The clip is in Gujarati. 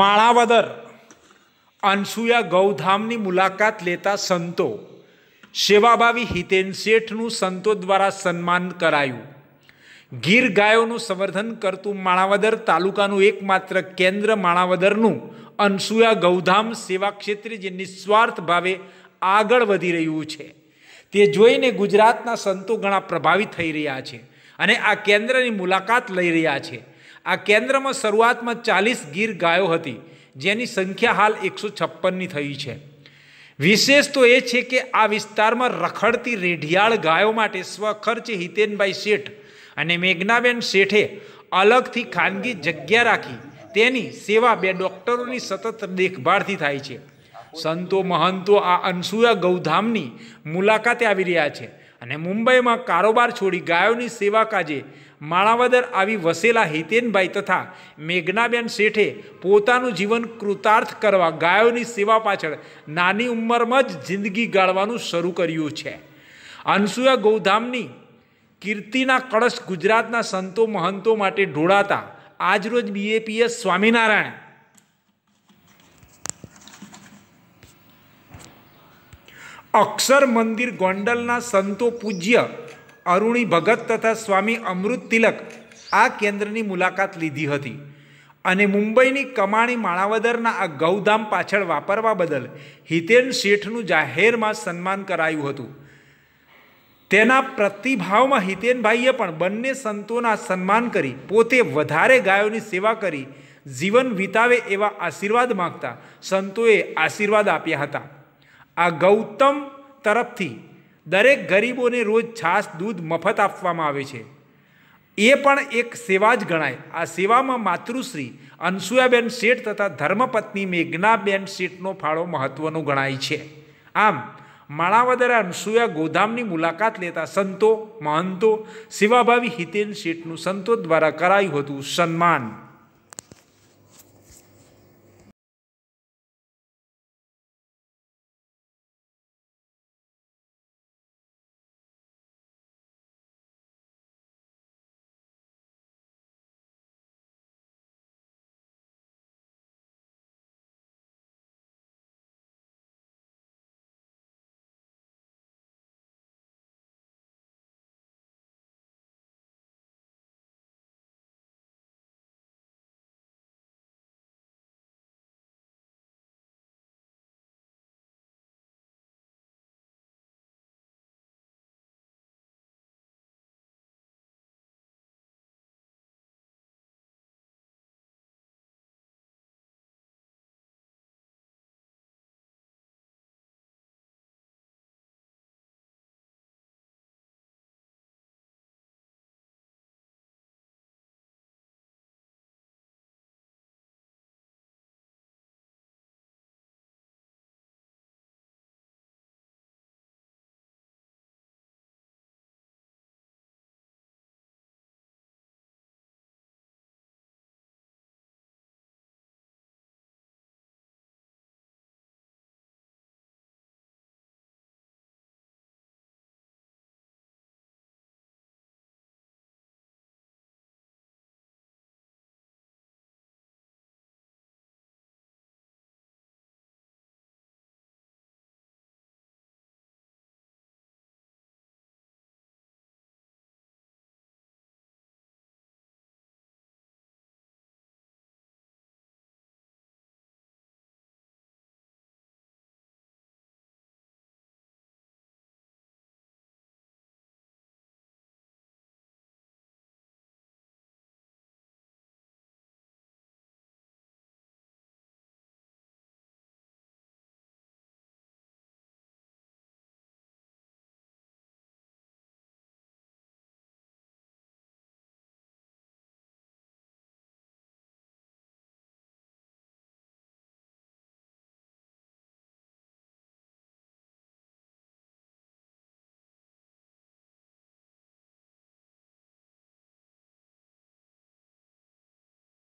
માળાવદર અનસુયા ગૌધામની મુલાકાત લેતા સંતો સેવાભાવી હિતેન શેઠનું સંતો દ્વારા સન્માન કરાયું ગીર ગાયોનું સંવર્ધન કરતું માણાવદર તાલુકાનું એકમાત્ર કેન્દ્ર માણાવદરનું અનસુયા ગૌધામ સેવા ક્ષેત્રે જે નિસ્વાર્થ ભાવે આગળ વધી રહ્યું છે તે જોઈને ગુજરાતના સંતો ઘણા પ્રભાવિત થઈ રહ્યા છે અને આ કેન્દ્રની મુલાકાત લઈ રહ્યા છે આ કેન્દ્રમાં શરૂઆતમાં ચાલીસ ગીર ગાયો હતી જેની સંખ્યા હાલ એકસો છપ્પનની થઈ છે વિશેષ તો એ છે કે આ વિસ્તારમાં રખડતી રેઢિયાળ ગાયો માટે સ્વખર્ચ હિતેનભાઈ શેઠ અને મેઘનાબેન શેઠે અલગથી ખાનગી જગ્યા રાખી તેની સેવા બે ડૉક્ટરોની સતત દેખભાળથી થાય છે સંતો મહંતો આ અનસુયા ગૌધામની મુલાકાતે આવી રહ્યા છે અને મુંબઈમાં કારોબાર છોડી ગાયોની સેવા કાજે માણાવદર આવી વસેલા હિતેનભાઈ તથા મેઘનાબેન શેઠે પોતાનું જીવન કૃતાર્થ કરવા ગાયોની સેવા પાછળ નાની ઉંમરમાં જ જિંદગી ગાળવાનું શરૂ કર્યું છે અંશુએ ગૌધામની કીર્તિના કળશ ગુજરાતના સંતો મહંતો માટે ઢોળાતા આજરોજ બીએપીએસ સ્વામિનારાયણ અક્ષર મંદિર ગોંડલના સંતો પૂજ્ય અરુણી ભગત તથા સ્વામી અમૃત તિલક આ કેન્દ્રની મુલાકાત લીધી હતી અને મુંબઈની કમાણી માણાવદરના આ ગૌધામ પાછળ વાપરવા બદલ હિતેન શેઠનું જાહેરમાં સન્માન કરાયું હતું તેના પ્રતિભાવમાં હિતેનભાઈએ પણ બંને સંતોના સન્માન કરી પોતે વધારે ગાયોની સેવા કરી જીવન વિતાવે એવા આશીર્વાદ માગતા સંતોએ આશીર્વાદ આપ્યા હતા આ ગૌતમ તરફથી દરેક ગરીબોને રોજ છાશ દૂધ મફત આપવામાં આવે છે એ પણ એક સેવા જ ગણાય આ સેવામાં માતૃશ્રી અંશુયાબેન શેઠ તથા ધર્મપત્ની મેઘનાબેન શેઠનો ફાળો મહત્વનો ગણાય છે આમ માણાવદરે અનસુયા ગોધામની મુલાકાત લેતા સંતો મહંતો સેવાભાવી હિતેન શેઠનું સંતો દ્વારા કરાયું હતું સન્માન